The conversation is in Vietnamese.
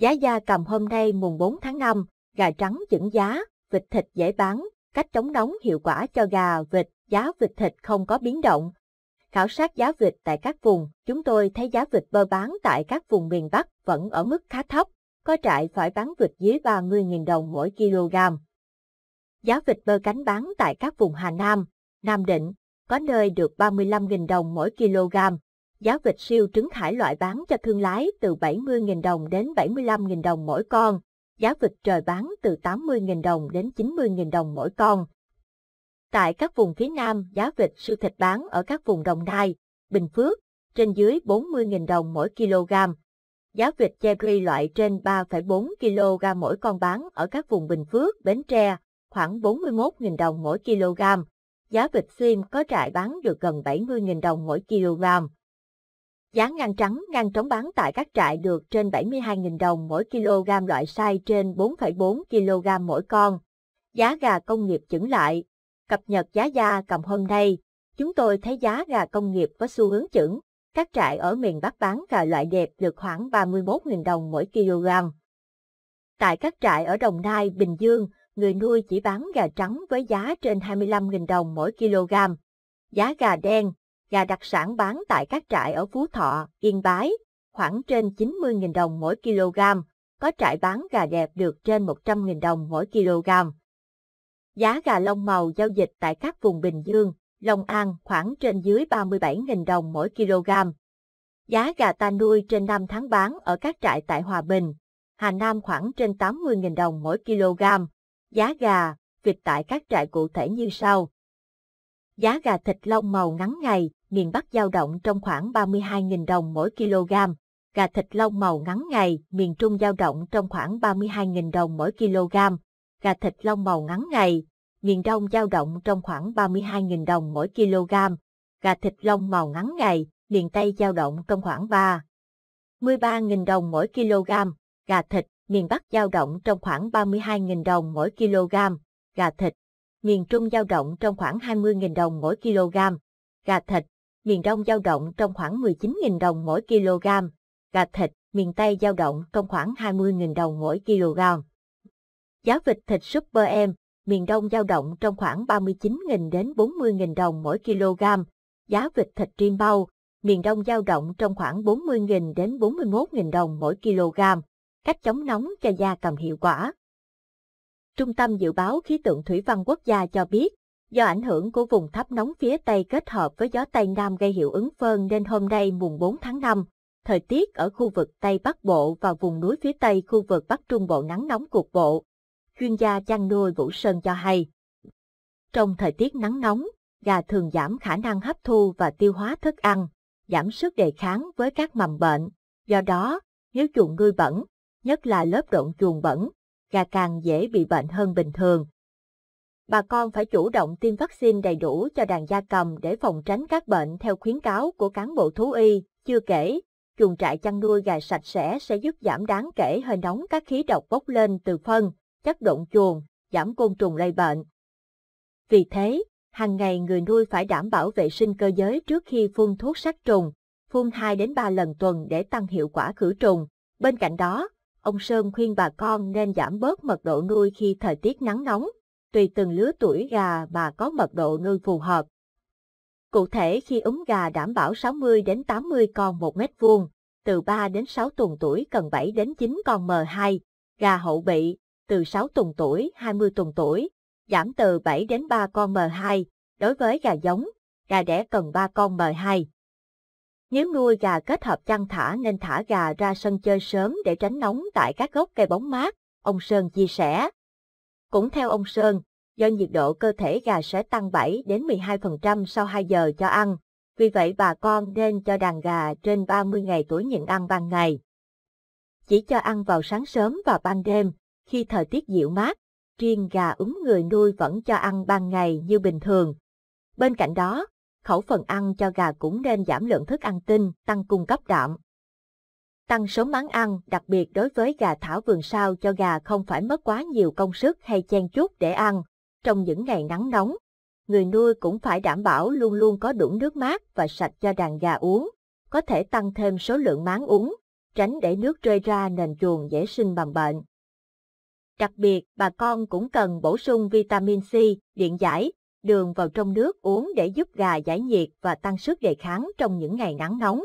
Giá da cầm hôm nay mùng 4 tháng 5, gà trắng chững giá, vịt thịt dễ bán, cách chống nóng hiệu quả cho gà, vịt, giá vịt thịt không có biến động. Khảo sát giá vịt tại các vùng, chúng tôi thấy giá vịt bơ bán tại các vùng miền Bắc vẫn ở mức khá thấp, có trại phải bán vịt dưới 30.000 đồng mỗi kg. Giá vịt bơ cánh bán tại các vùng Hà Nam, Nam Định, có nơi được 35.000 đồng mỗi kg, giá vịt siêu trứng thải loại bán cho thương lái từ 70.000 đồng đến 75.000 đồng mỗi con, giá vịt trời bán từ 80.000 đồng đến 90.000 đồng mỗi con. Tại các vùng phía Nam, giá vịt siêu thịt bán ở các vùng Đồng Nai, Bình Phước, trên dưới 40.000 đồng mỗi kg. Giá vịt cherry loại trên 3,4 kg mỗi con bán ở các vùng Bình Phước, Bến Tre, khoảng 41.000 đồng mỗi kg. Giá vịt xuyên có trại bán được gần 70.000 đồng mỗi kg. Giá ngang trắng ngang trống bán tại các trại được trên 72.000 đồng mỗi kg loại size trên 4,4 kg mỗi con. Giá gà công nghiệp chững lại. Cập nhật giá da cầm hôm nay, chúng tôi thấy giá gà công nghiệp có xu hướng chững. Các trại ở miền Bắc bán gà loại đẹp được khoảng 31.000 đồng mỗi kg. Tại các trại ở Đồng Nai, Bình Dương, người nuôi chỉ bán gà trắng với giá trên 25.000 đồng mỗi kg. Giá gà đen, gà đặc sản bán tại các trại ở Phú Thọ, Yên Bái, khoảng trên 90.000 đồng mỗi kg, có trại bán gà đẹp được trên 100.000 đồng mỗi kg. Giá gà lông màu giao dịch tại các vùng Bình Dương, Long An khoảng trên dưới 37.000 đồng mỗi kg. Giá gà ta nuôi trên 5 tháng bán ở các trại tại Hòa Bình, Hà Nam khoảng trên 80.000 đồng mỗi kg. Giá gà, vịt tại các trại cụ thể như sau. Giá gà thịt lông màu ngắn ngày, miền Bắc dao động trong khoảng 32.000 đồng mỗi kg, gà thịt lông màu ngắn ngày miền Trung dao động trong khoảng 32.000 đồng mỗi kg, gà thịt lông màu ngắn ngày miền Đông dao động trong khoảng 32.000 đồng mỗi kg, gà thịt lông màu ngắn ngày miền Tây dao động trong khoảng 3 13.000 đồng mỗi kg, gà thịt miền Bắc dao động trong khoảng 32.000 đồng mỗi kg, gà thịt miền Trung dao động trong khoảng 20.000 đồng mỗi kg, gà thịt miền Đông dao động trong khoảng 19.000 đồng mỗi kg, gà thịt miền Tây dao động trong khoảng 20.000 đồng mỗi kg. Giá vịt thịt Super Em, miền Đông dao động trong khoảng 39.000 đến 40.000 đồng mỗi kg. Giá vịt thịt rim bao, miền Đông dao động trong khoảng 40.000 đến 41.000 đồng mỗi kg. Cách chống nóng cho da cầm hiệu quả. Trung tâm Dự báo Khí tượng Thủy văn Quốc gia cho biết, Do ảnh hưởng của vùng thấp nóng phía Tây kết hợp với gió Tây Nam gây hiệu ứng phơn nên hôm nay mùng 4 tháng 5, thời tiết ở khu vực Tây Bắc Bộ và vùng núi phía Tây khu vực Bắc Trung Bộ nắng nóng cục bộ. Chuyên gia chăn nuôi Vũ Sơn cho hay. Trong thời tiết nắng nóng, gà thường giảm khả năng hấp thu và tiêu hóa thức ăn, giảm sức đề kháng với các mầm bệnh. Do đó, nếu chuồng nuôi bẩn, nhất là lớp độn chuồng bẩn, gà càng dễ bị bệnh hơn bình thường bà con phải chủ động tiêm vaccine đầy đủ cho đàn gia cầm để phòng tránh các bệnh theo khuyến cáo của cán bộ thú y. Chưa kể, chuồng trại chăn nuôi gà sạch sẽ sẽ giúp giảm đáng kể hơi nóng các khí độc bốc lên từ phân, chất độn chuồng, giảm côn trùng lây bệnh. Vì thế, hàng ngày người nuôi phải đảm bảo vệ sinh cơ giới trước khi phun thuốc sát trùng, phun 2 đến 3 lần tuần để tăng hiệu quả khử trùng. Bên cạnh đó, ông Sơn khuyên bà con nên giảm bớt mật độ nuôi khi thời tiết nắng nóng tùy từng lứa tuổi gà mà có mật độ nuôi phù hợp. Cụ thể khi úng gà đảm bảo 60 đến 80 con 1 mét vuông, từ 3 đến 6 tuần tuổi cần 7 đến 9 con M2, gà hậu bị từ 6 tuần tuổi 20 tuần tuổi, giảm từ 7 đến 3 con M2, đối với gà giống, gà đẻ cần 3 con M2. Nếu nuôi gà kết hợp chăn thả nên thả gà ra sân chơi sớm để tránh nóng tại các gốc cây bóng mát, ông Sơn chia sẻ. Cũng theo ông Sơn, do nhiệt độ cơ thể gà sẽ tăng 7 đến 12% sau 2 giờ cho ăn, vì vậy bà con nên cho đàn gà trên 30 ngày tuổi nhịn ăn ban ngày. Chỉ cho ăn vào sáng sớm và ban đêm, khi thời tiết dịu mát, riêng gà úng người nuôi vẫn cho ăn ban ngày như bình thường. Bên cạnh đó, khẩu phần ăn cho gà cũng nên giảm lượng thức ăn tinh, tăng cung cấp đạm tăng số máng ăn, đặc biệt đối với gà thảo vườn sao cho gà không phải mất quá nhiều công sức hay chen chút để ăn. Trong những ngày nắng nóng, người nuôi cũng phải đảm bảo luôn luôn có đủ nước mát và sạch cho đàn gà uống, có thể tăng thêm số lượng máng uống, tránh để nước rơi ra nền chuồng dễ sinh mầm bệnh. Đặc biệt, bà con cũng cần bổ sung vitamin C, điện giải, đường vào trong nước uống để giúp gà giải nhiệt và tăng sức đề kháng trong những ngày nắng nóng.